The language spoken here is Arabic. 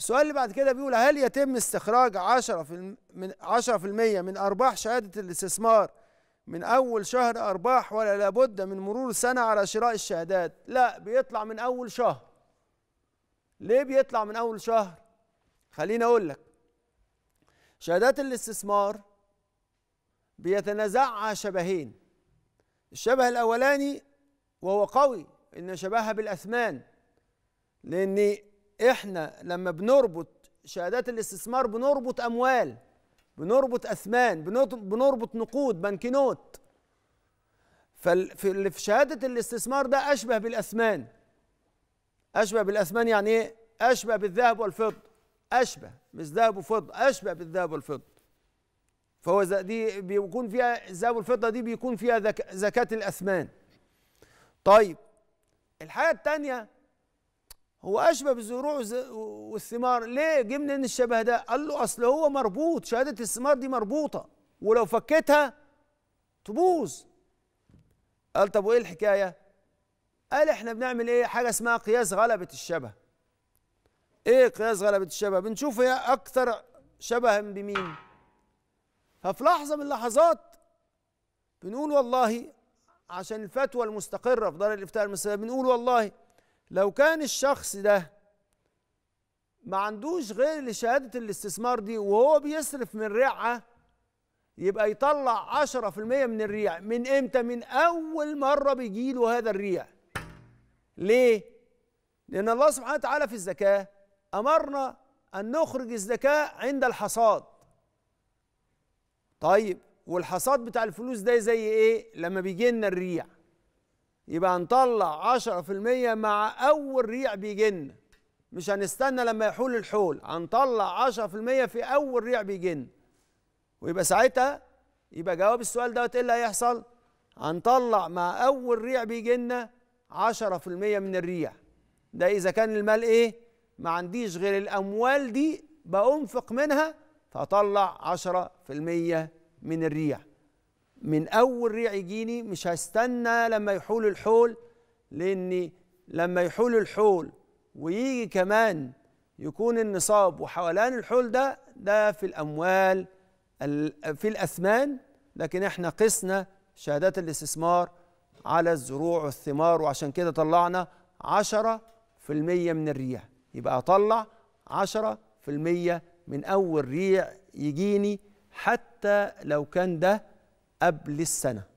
السؤال اللي بعد كده بيقول هل يتم استخراج 10 من 10% من ارباح شهاده الاستثمار من اول شهر ارباح ولا لابد من مرور سنه على شراء الشهادات لا بيطلع من اول شهر ليه بيطلع من اول شهر خليني اقول لك شهادات الاستثمار بيتنازعها شبهين الشبه الاولاني وهو قوي ان شبهها بالاثمان لان احنا لما بنربط شهادات الاستثمار بنربط اموال بنربط اثمان بنربط نقود بنكنوت فاللي في شهاده الاستثمار ده اشبه بالاثمان اشبه بالاثمان يعني ايه اشبه بالذهب والفضه اشبه مش ذهب وفضه اشبه بالذهب والفضه فهو دي بيكون فيها الذهب والفضه دي بيكون فيها زكاه الاثمان طيب الحاجه الثانيه هو اشبه بالزروع والثمار ليه جه منين الشبه ده قال له اصل هو مربوط شهاده الثمار دي مربوطه ولو فكيتها تبوظ قال طب وايه الحكايه قال احنا بنعمل ايه حاجه اسمها قياس غلبه الشبه ايه قياس غلبه الشبه بنشوف هي اكثر شبها بمين ففي لحظه من اللحظات بنقول والله عشان الفتوى المستقره في دار الافتاء المصريه بنقول والله لو كان الشخص ده ما عندوش غير شهادة الاستثمار دي وهو بيصرف من رعة يبقى يطلع 10% من الريع من امتى من اول مرة بيجيله هذا الريع ليه لان الله سبحانه وتعالى في الزكاة امرنا ان نخرج الزكاة عند الحصاد طيب والحصاد بتاع الفلوس ده زي ايه لما بيجي لنا الريع يبقى هنطلع 10% مع أول ريع بيجن مش هنستنى لما يحول الحول هنطلع 10% في أول ريع بيجن ويبقى ساعتها يبقى جواب السؤال دوت إيه اللي هيحصل؟ هنطلع مع أول ريع بيجن 10% من الريع ده إذا كان المال إيه؟ ما عنديش غير الأموال دي بأنفق منها فأطلع 10% من الريع من اول ريع يجيني مش هستنى لما يحول الحول لاني لما يحول الحول ويجي كمان يكون النصاب وحولان الحول ده ده في الاموال في الاثمان لكن احنا قسنا شهادات الاستثمار على الزروع والثمار وعشان كده طلعنا 10% من الريع يبقى اطلع 10% من اول ريع يجيني حتى لو كان ده قبل السنة